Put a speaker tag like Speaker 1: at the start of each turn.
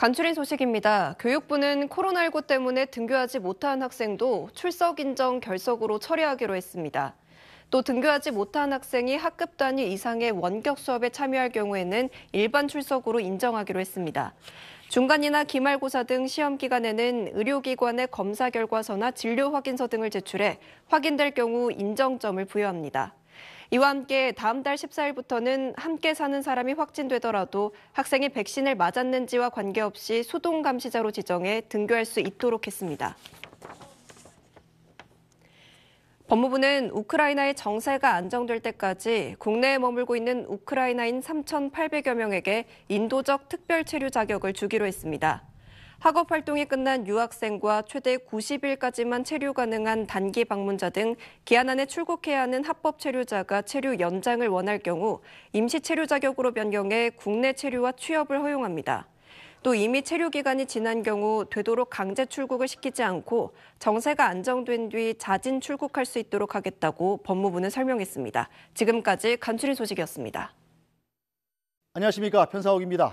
Speaker 1: 간추린 소식입니다. 교육부는 코로나19 때문에 등교하지 못한 학생도 출석 인정 결석으로 처리하기로 했습니다. 또 등교하지 못한 학생이 학급 단위 이상의 원격 수업에 참여할 경우에는 일반 출석으로 인정하기로 했습니다. 중간이나 기말고사 등 시험 기간에는 의료기관의 검사 결과서나 진료 확인서 등을 제출해 확인될 경우 인정점을 부여합니다. 이와 함께 다음 달 14일부터는 함께 사는 사람이 확진되더라도 학생이 백신을 맞았는지와 관계없이 소동 감시자로 지정해 등교할 수 있도록 했습니다. 법무부는 우크라이나의 정세가 안정될 때까지 국내에 머물고 있는 우크라이나인 3,800여 명에게 인도적 특별 체류 자격을 주기로 했습니다. 학업 활동이 끝난 유학생과 최대 90일까지만 체류 가능한 단기 방문자 등 기한 안에 출국해야 하는 합법 체류자가 체류 연장을 원할 경우 임시 체류 자격으로 변경해 국내 체류와 취업을 허용합니다. 또 이미 체류 기간이 지난 경우 되도록 강제 출국을 시키지 않고 정세가 안정된 뒤 자진 출국할 수 있도록 하겠다고 법무부는 설명했습니다. 지금까지
Speaker 2: 간추린 소식이었습니다. 안녕하십니까 편사옥입니다.